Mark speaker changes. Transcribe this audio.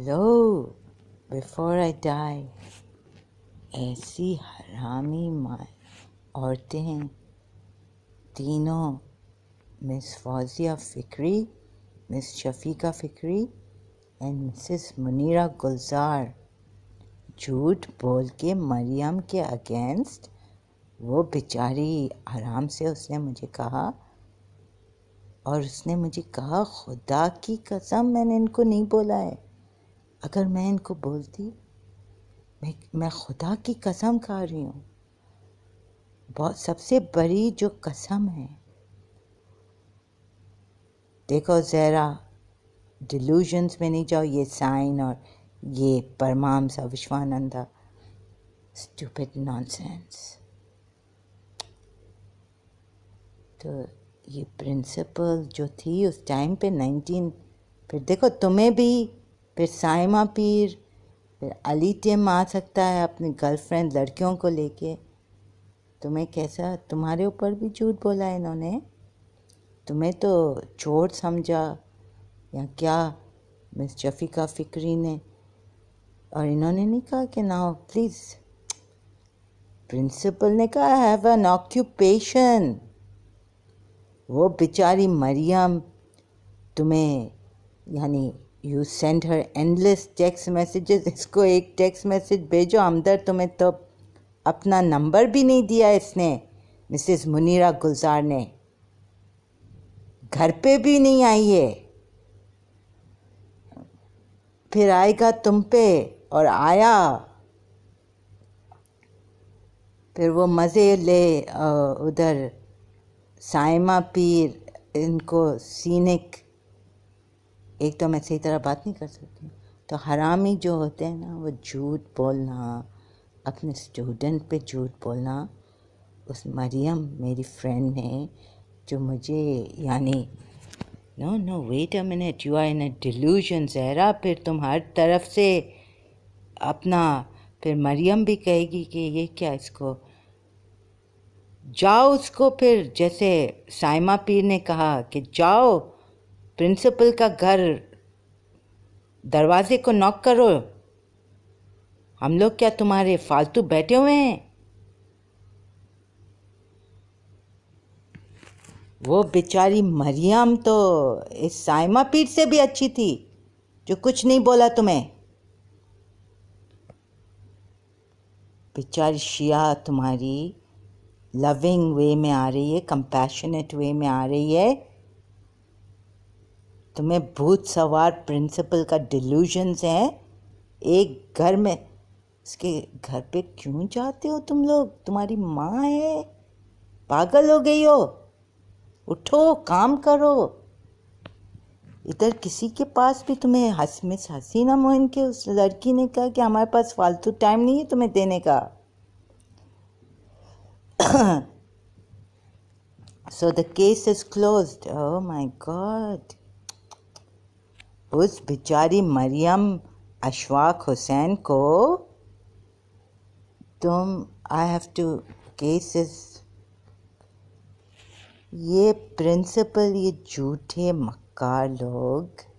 Speaker 1: low before I die ऐसी हरामी माँ औरतें तीनों miss Fauzia Fikri miss Shafiqa Fikri and Mrs Munira Gulzar झूठ बोल के मरियम के अगेंस्ट वो बेचारी आराम से उसने मुझे कहा और उसने मुझे कहा खुदा की कसम मैंने इनको नहीं बोला है अगर मैं इनको बोलती मैं मैं खुदा की कसम खा रही हूँ बहुत सबसे बड़ी जो कसम है देखो ज़रा डिलूजन्स में नहीं जाओ ये साइन और ये परमाम्स और विश्वानंदा स्टूपिड नॉनसेंस तो ये प्रिंसिपल जो थी उस टाइम पे नाइनटीन फिर देखो तुम्हें भी फिर साइमा पीर फिर अली अलीटियम आ सकता है अपनी गर्लफ्रेंड लड़कियों को लेके तुम्हें कैसा तुम्हारे ऊपर भी झूठ बोला इन्होंने तुम्हें तो चोर समझा या क्या मिस शफीका फिक्री ने और इन्होंने नहीं कहा कि ना प्लीज़ प्रिंसिपल ने कहा हैव एन ऑक्यूपेशन वो बेचारी मरियम तुम्हें यानी you send her endless text messages इसको एक टेक्स मैसेज भेजो हमदर तुम्हें तो अपना नंबर भी नहीं दिया इसने मिसेस मुनीरा गुलजार ने घर पे भी नहीं आई है फिर आएगा तुम पे और आया फिर वो मज़े ले उधर साइमा पीर इनको सीनिक एक तो हम ऐसे ही तरह बात नहीं कर सकते तो हरामी जो होते हैं ना वो झूठ बोलना अपने स्टूडेंट पे झूठ बोलना उस मरियम मेरी फ्रेंड ने जो मुझे यानी no no wait a minute you are in a delusion Zahra फिर तुम हर तरफ से अपना फिर मरियम भी कहेगी कि ये क्या इसको जाओ उसको फिर जैसे साइमा पीर ने कहा कि जाओ प्रिंसिपल का घर दरवाजे को नॉक करो हम लोग क्या तुम्हारे फालतू बैठे हुए हैं वो बेचारी मरियम तो इस साइमा पीठ से भी अच्छी थी जो कुछ नहीं बोला तुम्हें बेचारी शिया तुम्हारी लविंग वे में आ रही है कंपैशनेट वे में आ रही है तुम्हें भूत सवार प्रिंसिपल का डिल्यूजन्स है एक घर में उसके घर पे क्यों जाते हो तुम लोग तुम्हारी माँ है पागल हो गई हो उठो काम करो इधर किसी के पास भी तुम्हें हंस मिस ना मोहन के उस लड़की ने कहा कि हमारे पास फालतू टाइम नहीं है तुम्हें देने का so the case is close Oh my god उस बिचारी मरियम अशफाक हुसैन को तुम आई हैव टू केसेस ये प्रिंसिपल ये झूठे मक्का लोग